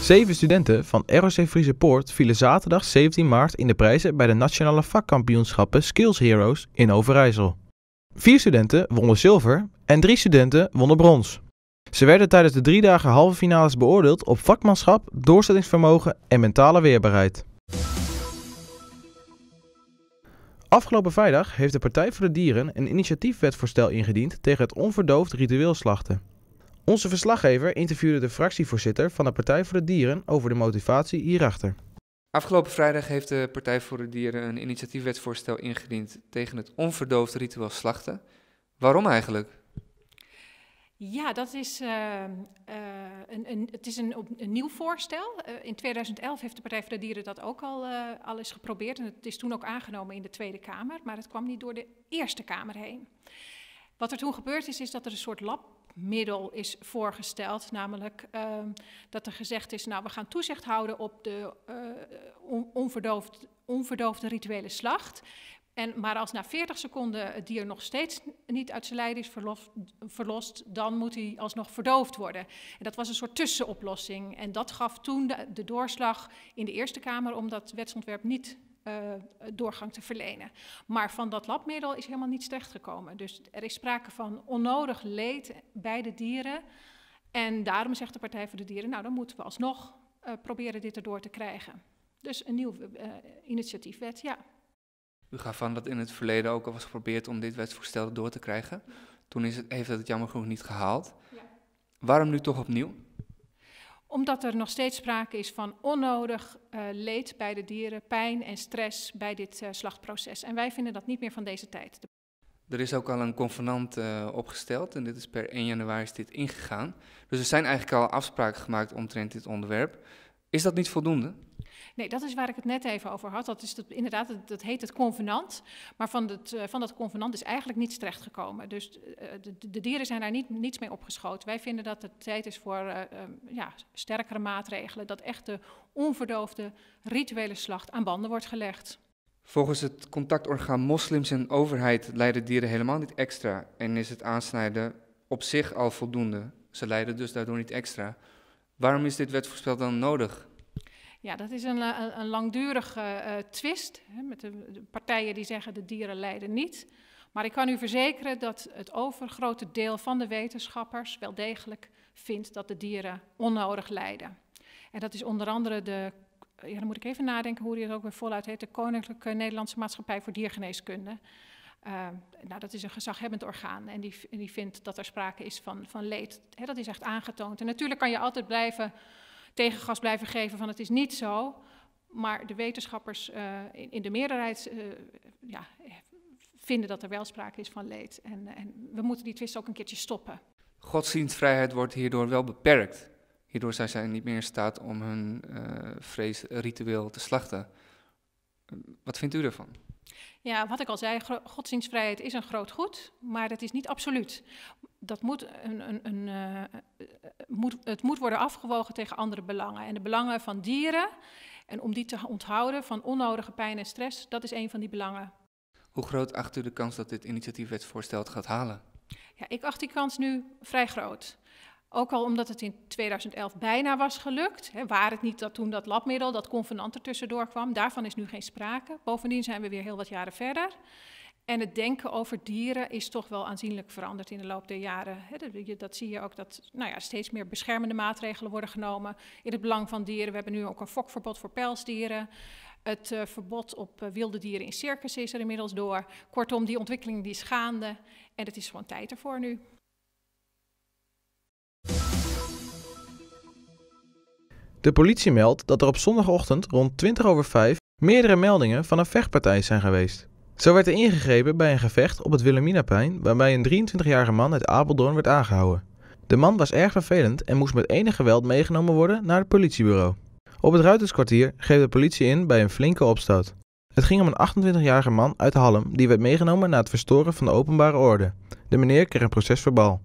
Zeven studenten van ROC Friese Poort vielen zaterdag 17 maart in de prijzen bij de Nationale Vakkampioenschappen Skills Heroes in Overijssel. Vier studenten wonnen zilver en drie studenten wonnen brons. Ze werden tijdens de drie dagen halve finales beoordeeld op vakmanschap, doorzettingsvermogen en mentale weerbaarheid. Afgelopen vrijdag heeft de Partij voor de Dieren een initiatiefwetvoorstel ingediend tegen het onverdoofd ritueel slachten. Onze verslaggever interviewde de fractievoorzitter van de Partij voor de Dieren over de motivatie hierachter. Afgelopen vrijdag heeft de Partij voor de Dieren een initiatiefwetvoorstel ingediend tegen het onverdoofd ritueel slachten. Waarom eigenlijk? Ja, dat is, eh, eh, een, een, het is een, een nieuw voorstel. Eh, in 2011 heeft de Partij voor de Dieren dat ook al, uh, eens geprobeerd. En het is toen ook aangenomen in de Tweede Kamer, maar het kwam niet door de Eerste Kamer heen. Wat er toen gebeurd is, is dat er een soort labmiddel is voorgesteld. Namelijk ehm, dat er gezegd is, nou we gaan toezicht houden op de on, onverdoofde rituele slacht. En, maar als na 40 seconden het dier nog steeds niet uit zijn lijden is verlost, dan moet hij alsnog verdoofd worden. En dat was een soort tussenoplossing. En dat gaf toen de, doorslag in de Eerste Kamer om dat wetsontwerp niet eh, doorgang te verlenen. Maar van dat labmiddel is helemaal niets terechtgekomen. Dus er is sprake van onnodig leed bij de dieren. En daarom zegt de Partij voor de Dieren, nou dan moeten we alsnog eh, proberen dit erdoor te krijgen. Dus een nieuw eh, initiatiefwet, ja. U gaf aan dat in het verleden ook al was geprobeerd om dit wetsvoorstel door te krijgen. Toen is het, heeft dat het jammer genoeg niet gehaald. Ja. Waarom nu toch opnieuw? Omdat er nog steeds sprake is van onnodig eh, leed bij de dieren, pijn en stress bij dit uh, slachtproces. En wij vinden dat niet meer van deze tijd. Er is ook al een convenant eh, opgesteld en dit is per 1 januari is dit ingegaan. Dus er zijn eigenlijk al afspraken gemaakt omtrent dit onderwerp. Is dat niet voldoende? Nee, dat is waar ik het net even over had. Dat is inderdaad, dat, heet het convenant. Maar van, het, eh, van dat convenant is eigenlijk niets terechtgekomen. Dus eh, de, de, dieren zijn daar niet, niets mee opgeschoten. Wij vinden dat het tijd is voor uh, ja, sterkere maatregelen. Dat echt de onverdoofde rituele slacht aan banden wordt gelegd. Volgens het contactorgaan moslims en overheid lijden dieren helemaal niet extra en is het aansnijden op zich al voldoende. Ze lijden dus daardoor niet extra. Waarom is dit wetsvoorspel dan nodig? Ja, dat is een, eh, een, langdurige eh, twist hè, met de, partijen die zeggen de dieren lijden niet. Maar ik kan u verzekeren dat het overgrote deel van de wetenschappers wel degelijk vindt dat de dieren onnodig lijden. En dat is onder andere de, ja, dan moet ik even nadenken hoe die het ook weer voluit heet, de Koninklijke Nederlandse Maatschappij voor Diergeneeskunde. Eh, nou, dat is een gezaghebbend orgaan en die, die vindt dat er sprake is van, van leed. dat is echt aangetoond. En natuurlijk kan je altijd blijven tegengas blijven geven van het is niet zo. Maar de wetenschappers eh, in, de meerderheid eh, ja, vinden dat er wel sprake is van leed. En, en, we moeten die twist ook een keertje stoppen. Godsdienstvrijheid wordt hierdoor wel beperkt. Hierdoor zijn zij niet meer in staat om hun uh, vrees ritueel te slachten. Wat vindt u ervan? Ja, wat ik al zei, godsdienstvrijheid is een groot goed, maar dat is niet absoluut. Dat moet een, een, een, eh, eh, moet, het moet worden afgewogen tegen andere belangen. En de belangen van dieren en om die te onthouden van onnodige pijn en stress, dat is een van die belangen. Hoe groot acht u de kans dat dit initiatiefwetsvoorstel gaat halen? Ja, ik acht die kans nu vrij groot. Ook al omdat het in 2011 bijna was gelukt, hè, waar het niet dat toen dat labmiddel, dat convenant er tussendoor kwam, daarvan is nu geen sprake. Bovendien zijn we weer heel wat jaren verder. En het denken over dieren is toch wel aanzienlijk veranderd in de loop der jaren. Dat zie je ook dat nou ja, steeds meer beschermende maatregelen worden genomen in het belang van dieren. We hebben nu ook een fokverbod voor pelsdieren. Het eh, verbod op eh, wilde dieren in circus is er inmiddels door. Kortom, die ontwikkeling die is gaande. En het is gewoon tijd ervoor nu. De politie meldt dat er op zondagochtend rond 20 over 5 meerdere meldingen van een vechtpartij zijn geweest. Zo werd er ingegrepen bij een gevecht op het Willeminapijn, waarbij een 23-jarige man uit Apeldoorn werd aangehouden. De man was erg vervelend en moest met enig geweld meegenomen worden naar het politiebureau. Op het Ruiterskwartier greep de politie in bij een flinke opstoot. Het ging om een 28-jarige man uit Hallem die werd meegenomen na het verstoren van de openbare orde. De meneer kreeg een proces bal.